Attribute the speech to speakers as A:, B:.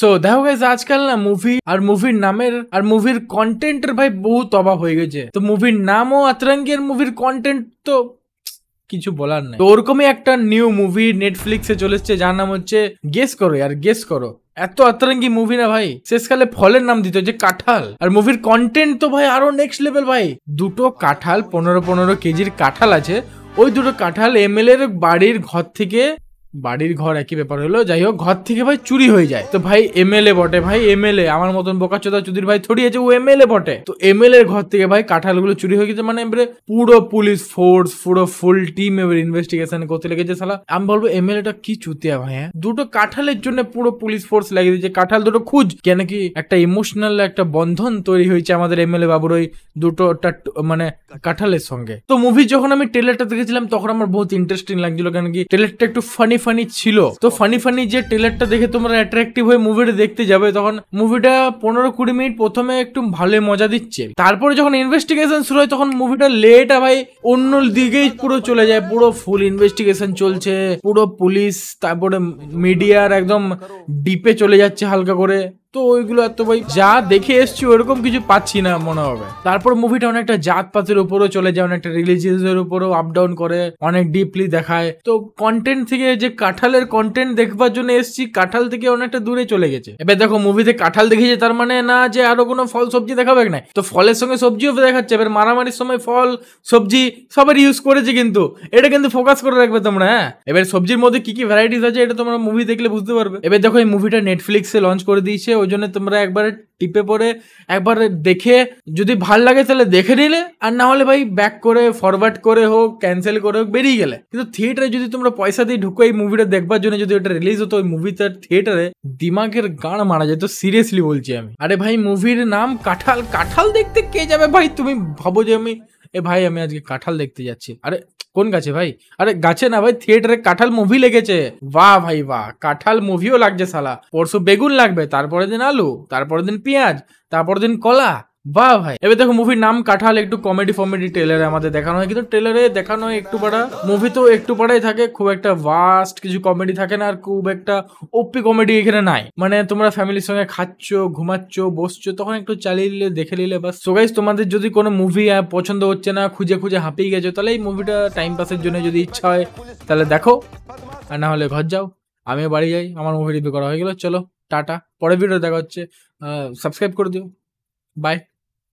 A: so দেখো guys আজকাল না মুভি আর মুভির নামের আর মুভির কন্টেন্টের ভাই বহুত তবা হয়ে গেছে তো মুভির নাম ও আতরঙ্গের মুভির কন্টেন্ট তো কিছু বলার নাই তো ওরকমই একটা নিউ মুভি নেটফ্লিক্সে চলে এসছে যার নাম হচ্ছে গেস করো আর গেস করো এত আতরঙ্গি মুভি না ভাই শেষকালে ফলের নাম দিত যে কাঁঠাল আর মুভির কন্টেন্ট তো ভাই আরো নেক্সট লেভেল ভাই দুটো কাঁঠাল পনেরো পনেরো কেজির কাঁঠাল আছে ওই দুটো কাঁঠাল এম এর বাড়ির ঘর থেকে বাড়ির ঘর একই ব্যাপার হলো যাই হোক ঘর থেকে ভাই চুরি হয়ে যায় তো ভাই এম এল এ বটে ভাই এম এল এ আমার মতন বোকাচোদা চুদির ভাই আছে ও এম এল এ বটে তো এর ঘর থেকে ভাই কাঁঠালগুলো চুরি হয়ে গেছে মানে এবারে পুরো পুলিশ ফোর্স পুরো ফুল টিম এবার ইনভেস্টিগেশন করতে লেগেছে সালা আমি বলবো এমএলএটা কি চুতিয়া ভাই হ্যাঁ দুটো কাঁঠালের জন্য পুরো পুলিশ ফোর্স লাগিয়ে দিয়েছে কাঁঠাল দুটো খুঁজ কেন কি একটা ইমোশনাল একটা বন্ধন তৈরি হয়েছে আমাদের এম এল এ বাবুর ওই দুটো মানে কাঁঠালের সঙ্গে তো মুভি যখন আমি ট্রেলারটা দেখেছিলাম তখন আমার বহুত ইন্টারেস্টিং লাগছিল কেন কি ট্রেলারটা একটু ফানি ফানি ছিল তো ফানি ফানি যে ট্রেলারটা দেখে তোমরা অ্যাট্রাক্টিভ হয়ে মুভিটা দেখতে যাবে তখন মুভিটা পনেরো কুড়ি মিনিট প্রথমে একটু ভালোই মজা দিচ্ছে তারপরে যখন ইনভেস্টিগেশন শুরু হয় তখন মুভিটা লেটা ভাই অন্য দিকেই পুরো চলে যায় পুরো ফুল ইনভেস্টিগেশন চলছে পুরো পুলিশ তারপরে মিডিয়ার একদম ডিপে চলে যাচ্ছে হালকা করে তো ওইগুলো এত ভাই যা দেখে এসছি ওরকম কিছু পাচ্ছি না মনে হবে তারপর মুভিটা অনেকটা জাত পাতের উপরও চলে যায় অনেকটা রিলিজিয়াস এর উপরও আপ ডাউন করে অনেক ডিপলি দেখায় তো কন্টেন্ট থেকে যে কাঁঠালের কন্টেন্ট দেখবার জন্য এসছি কাঁঠাল থেকে অনেকটা দূরে চলে গেছে এবার দেখো মুভিতে কাঁঠাল দেখেছে তার মানে না যে আরো কোনো ফল সবজি দেখাবে না তো ফলের সঙ্গে সবজিও দেখাচ্ছে এবার মারামারির সময় ফল সবজি সবার ইউজ করেছে কিন্তু এটা কিন্তু ফোকাস করে রাখবে তোমরা হ্যাঁ এবার সবজির মধ্যে কি কি ভ্যারাইটিস আছে এটা তোমরা মুভি দেখলে বুঝতে পারবে এবার দেখো এই মুভিটা নেটফ্লিক্সে লঞ্চ করে দিয়েছে ওই ওই জন্য তোমরা একবারে টিপে পড়ে একবার দেখে যদি ভাল লাগে তাহলে দেখে নিলে আর না হলে ভাই ব্যাক করে ফরওয়ার্ড করে হোক ক্যান্সেল করে হোক বেরিয়ে গেলে কিন্তু থিয়েটারে যদি তোমরা পয়সা দিয়ে ঢুকো এই মুভিটা দেখবার জন্য যদি ওটা রিলিজ হতো ওই মুভিটার থিয়েটারে দিমাগের গান মারা যেত সিরিয়াসলি বলছি আমি আরে ভাই মুভির নাম কাঁঠাল কাঁঠাল দেখতে কে যাবে ভাই তুমি ভাবো যে আমি এ ভাই আমি আজকে কাঁঠাল দেখতে যাচ্ছি আরে কোন গাছে ভাই আরে গাছে না ভাই থিয়েটারে কাঁঠাল মুভি লেগেছে বাহ ভাই বাহ কাঁঠাল মুভিও লাগছে সালা পরশু বেগুন লাগবে তারপরের দিন আলু তারপরের দিন পেঁয়াজ তারপরের দিন কলা বাহ ভাই এবার দেখো মুভির নাম কাঁঠাল একটু কমেডি ফমেডি ট্রেলারে আমাদের দেখানো হয় কিন্তু ট্রেলারে দেখানো হয় একটু পাড়া মুভি তো একটু পাড়াই থাকে খুব একটা ভাস্ট কিছু কমেডি থাকে না আর খুব একটা ওপি কমেডি এখানে নাই মানে তোমরা ফ্যামিলির সঙ্গে খাচ্ছ ঘুমাচ্ছ বসছো তখন একটু চালিয়ে নিলে দেখে নিলে বাস সো গাইজ তোমাদের যদি কোনো মুভি পছন্দ হচ্ছে না খুঁজে খুঁজে হাঁপিয়ে গেছো তাহলে এই মুভিটা টাইম পাসের জন্য যদি ইচ্ছা হয় তাহলে দেখো আর না হলে ঘর যাও আমিও বাড়ি যাই আমার মুভি রিভিউ করা হয়ে গেলো চলো টাটা পরের ভিডিও দেখা হচ্ছে সাবস্ক্রাইব করে দিও বাই